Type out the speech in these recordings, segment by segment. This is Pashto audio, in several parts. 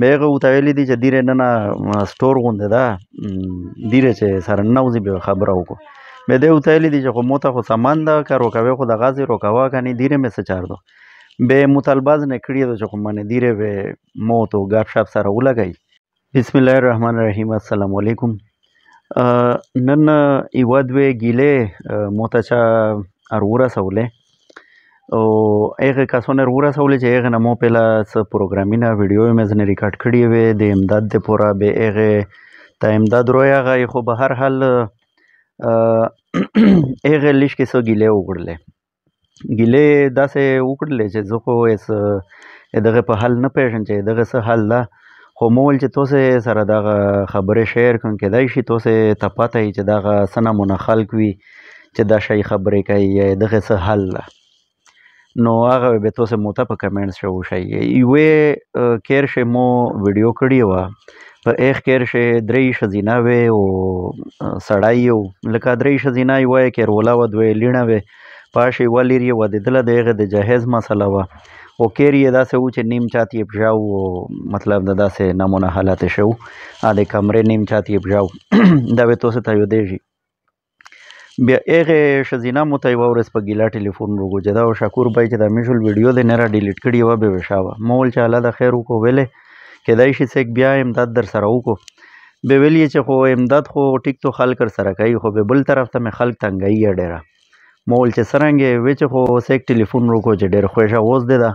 મેં એક ઉતાવેલી હતી છે ધીરે નાના સ્ટોર કોણ દેતા ધીરે છે સારા નવજી બે ખબર આવું મેં દેવ થયેલી દીજો ખો મોતા ખો સામાન દા કા રોકાવે ખો દા ગાઝી રોકાવા કાની ધીરે મેં સચાર દો બે મુતાલબાજ ને ખીડીએ દો છો મને ધીરે બે મો તો ગાપશાપ સારા ઉલાગાઈ બિસ્મિલ્લાહ રહમાન રહીમ અસલામ વાલેકુમ નન ઇવાદવે ગીલે મોતાચા અરવરા સૌલે او هغه کسونه ورسول چې هغه نمو پهلا س پروګرامینه ویډیو مې ځنه ریکارډ کړی وې د امداد د پورا به هغه ته امداد رویا غي خو به هر حال هغه لیش کې سو ګیله وګړلې ګیله داسې وګړلې چې زه خو اس دغه په حل نه پېژن چې دغه څه حل ده خو مول چې توسه سره دغه خبره شیر کوم کېدای شي توسه تپاتای چې دغه سنه مونږ خلک وي چې دا شی خبرې کوي دغه څه حل ده نو هغه به تاسو مو ته په کمنټس شو شي یوې کیر شه مو ویډیو کړی و په اخ کیر شه درې شزینا و او سړایو لکه درې شزینا یو کیر ولا و دوی لینا و پاشي ولری و د دل دغه د جهیز مسله و او کیر یې داسې و چې نیم چاتی بجاو مطلب داسې نمونه حالت شو ا د کمرې نیم چاتی بجاو دا به تاسو ته یو دیږي بیا هغه شزینه مو ته یو ورځ په ګیلا ټلیفون وروګو دا شکور بای چې دا میشل ویډیو د نه را ډیلیټ کړی و به وشاوه مول چې الله د خیر وکړو ویلې کېدای شي سیک بیا امداد در سره وکړو به ویلې چې خو امداد خو ټیک تو خلک سره کوي خو به بل طرف ته مې خلک تنګایي ډیره مول چې سرنګې وچ خو سیک ټلیفون وروګو چې ډیر خوښه اوس دی دا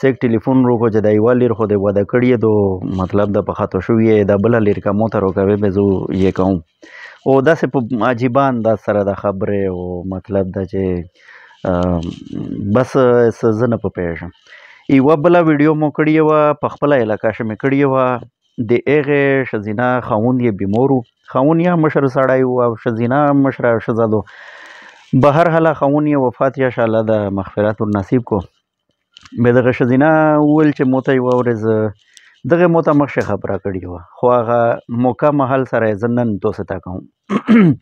سیک ټلیفون روکو چې دا یوه لیر خو دې وده کړې دو مطلب د په خاطر شوې دا بل لیر کا موته روکوي به زه یې کوم او داسې په عجیب انداز سره د خبرې او مطلب دا چې بس سزنه په پیژم یوه بل ویډیو مو کړی و په خپل علاقه شمه کړی و د هغه شزینا خاوند یې بیمورو خاوند یې مشر سړای او شزینا مشر شزادو بهر حالا خاوند یې وفات یا شاله د مغفرت نصیب کو به دغه شزینه ول چې موته یو ورځ دغه موته مخشه خبره کړې و خو هغه موقع محل سره زنن توسه تا کوم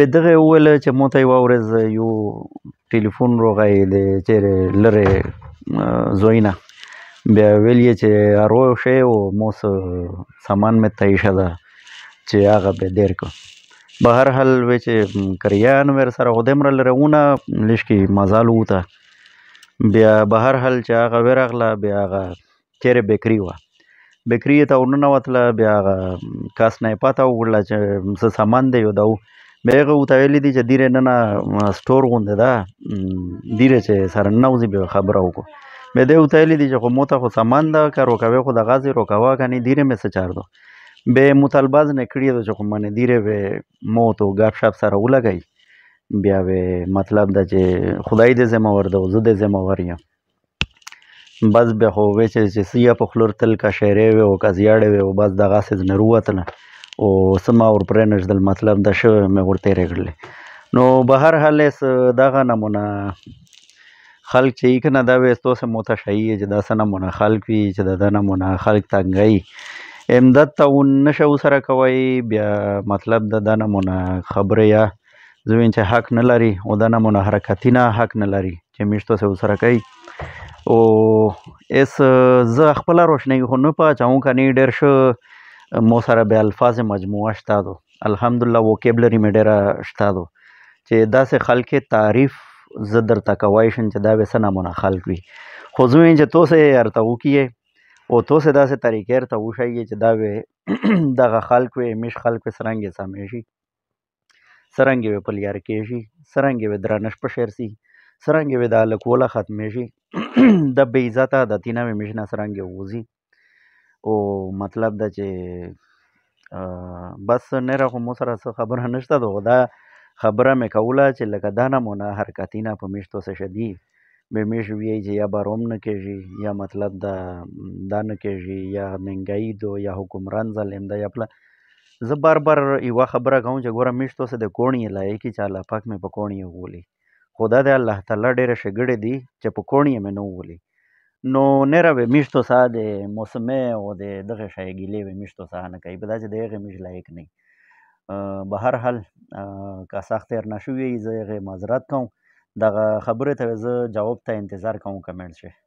به دغه ول چې موته یو ورځ یو ټلیفون روغای دی چې لره زوینه بیا ویلې چې ارو شی او موس سامان مې تایشه ده چې هغه به دیر کو بهر حل و چې کریان ور سره غدمر لرونه لشکي مازال وته بیا بهر حال چې هغه ورغله بیا هغه تیرې بیکري وه بیکري ته ورننوتله بیا هغه کس نه یې پته وکړله چې څه سامان دی یو دا بیا هغه ورته ویلي دي چې دیرې ننه سټور غوندې ده دیرې چې سره ننوځي بیا خبره وکړو بیا دی ورته ویلي دي چې خو مو ته خو سامان ده که روکوې خو د غازې روکوه که نه دیرې مې څه چار دو بیا یې مطالبه ځنې کړې ده چې خو منې دیرې به مو تو ګپ شپ سره ولګئ بیا وې مطلب دا چې خدای دې ذمہوار ده زه دې ذمہوار یم بس بیا خو وې چې چې سیا په خلور تل کا شعرې وې او کا زیاړې وې او بس دغه سیز نه روتله او سما ور پرې نشدل مطلب دا شو مې ورته رګړلې نو بهر حال اس دغه نمونه خلق چې کنه دا وېستو سه موته شایي چې دا سنه مونه خلق وی چې دا نه مونه خلق تنګي امداد ته ون نشو سره کوي بیا مطلب د دا نه مونه خبره یا زوین چې حق نه لري او دا نمونه حرکتي نه حق نه لري چې میشتو سه وسره کوي او اس ز خپل روشنی خو نه پچاو کني ډېر شو مو سره به الفاظ مجموعه شته دو الحمدلله وکیبلری مې ډېر شته دو چې داسې خلک تعریف زه درته کوای شم چې دا به سنا مونږه خلک وي خو زوین چې توسه ارته وکیه او توسه داسې طریقې ته وشایي چې دا به دغه خلک وي مش خلک سرنګ سمې شي څرنګه وې په لیاره کېږي څرنګه وې درنښت په شعر سي څرنګه وې دا الکوله ختمېږي د بې عزته د تینوې میژنه څرنګه ووځي او مطلب ده چې بس نره خو مو سره څه خبره نشته ده خو دا خبره مې کوله چې لکه دا نمونه حرکتینه په میشتو څه شدي بې میش ویي چې یا بروم نه کېږي یا مطلب دا دا نه کېږي یا منګایي دو یا حکمران ظالم ده یا پله زه بار بار یوه خبره کوم چې ګوره میشت اوسه د کوڼې لایقي چې الله پاک مې په کوڼې وولي خو دا د الله تعالی ډېره ښېګړې دي چې په کوڼې مې نه وولي نو نېره به میشت اوسه د موسمې او د دغه شی ګیلې به میشت اوسه نه کوي په دا چې د هغې میشت لایق نه به هر حال که سخت تېر نه شوي زه هغې معذرت کوم دغه خبرې ته زه جواب ته انتظار کوم کمنټ شي